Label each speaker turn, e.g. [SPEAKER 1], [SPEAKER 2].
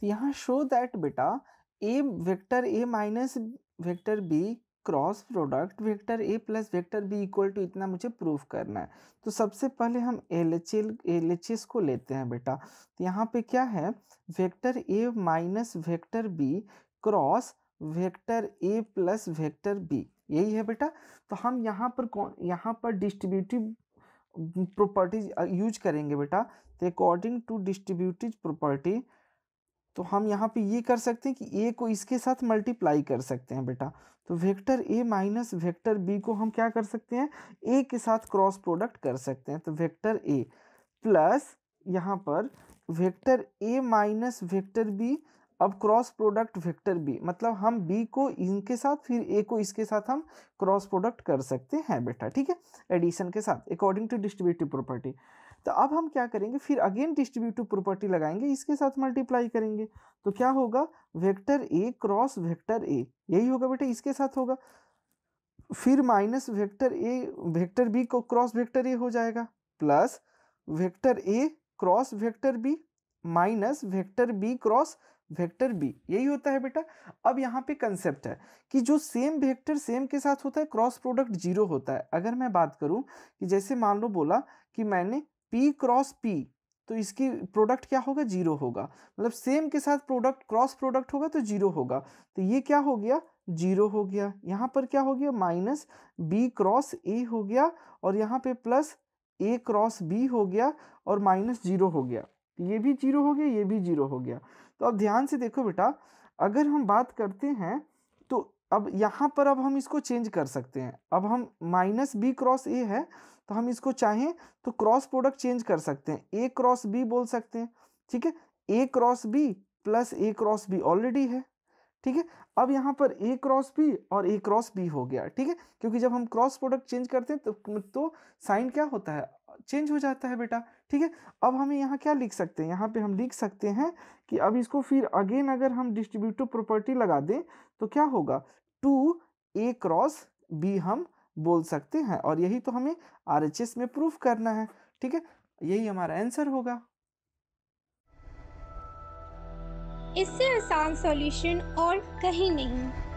[SPEAKER 1] तो यहाँ show that बेटा A vector A minus vector B cross product vector A plus vector B equal to इतना मुझे proof करना है तो सबसे पहले हम L H L L H S को लेते हैं बेटा तो यहाँ पे क्या है vector A minus vector B cross vector A plus vector B यही है बेटा तो हम यहाँ पर कौन यहाँ पर डिस्ट्रीब्यूटिव प्रॉपर्टीज यूज करेंगे बेटा तो अकॉर्डिंग टू डिस्ट्रीब्यूटिव प्रॉपर्टी तो हम यहाँ पे ये कर सकते हैं कि ए को इसके साथ मल्टीप्लाई कर सकते हैं बेटा तो vector A minus vector B को हम क्या कर सकते हैं ए के साथ क्रॉस प्रोडक्ट कर सकते हैं तो वेक्टर ए प्लस यहाँ पर vector A minus vector B अब क्रॉस प्रोडक्ट वेक्टर बी मतलब हम बी को इनके साथ फिर ए को इसके साथ हम क्रॉस प्रोडक्ट कर सकते हैं बेटा ठीक है एडिशन के साथ अकॉर्डिंग टू डिस्ट्रीब्यूटिव प्रॉपर्टी तो अब हम क्या करेंगे फिर अगेन डिस्ट्रीब्यूटिव प्रॉपर्टी लगाएंगे इसके साथ मल्टीप्लाई करेंगे तो क्या होगा vector A cross vector A यही होगा बेटा इसके साथ होगा फिर minus vector A vector B को क्रॉस वेक्टर ए हो जाएगा plus vector A cross vector B minus vector B cross vector B यही होता है बेटा अब यहाँ पे कंसेप्ट है कि जो सेम वेक्टर सेम के साथ होता है क्रॉस प्रोडक्ट जीरो होता है अगर मैं बात करूँ कि जैसे मान लो बोला कि मैंने पी क्रॉस पी तो इसकी प्रोडक्ट क्या होगा जीरो होगा मतलब सेम के साथ प्रोडक्ट क्रॉस प्रोडक्ट होगा तो जीरो होगा तो ये क्या हो गया जीरो हो गया यहाँ पर क्या हो गया माइनस बी क्रॉस ए हो गया और यहाँ पे प्लस ए क्रॉस बी हो गया और माइनस जीरो हो गया ये भी जीरो हो गया ये भी जीरो हो गया तो अब ध्यान से देखो बेटा अगर हम बात करते हैं तो अब यहाँ पर अब हम इसको चेंज कर सकते हैं अब हम माइनस बी क्रॉस ए है तो हम इसको चाहें तो क्रॉस प्रोडक्ट चेंज कर सकते हैं ए क्रॉस बी बोल सकते हैं ठीक है A cross B plus A cross B already है ठीक है अब यहाँ पर ए क्रॉस बी और ए क्रॉस बी हो गया ठीक है क्योंकि जब हम क्रॉस प्रोडक्ट चेंज करते हैं तो तो साइन क्या होता है चेंज हो जाता है बेटा ठीक है अब हमें यहाँ क्या लिख सकते हैं यहाँ पे हम लिख सकते हैं कि अब इसको फिर अगेन अगर हम डिस्ट्रीब्यूटिव प्रॉपर्टी लगा दें तो क्या होगा टू ए क्रॉस बी हम बोल सकते हैं और यही तो हमें आर में प्रूफ करना है ठीक है यही हमारा आंसर होगा इससे आसान सॉल्यूशन और कहीं नहीं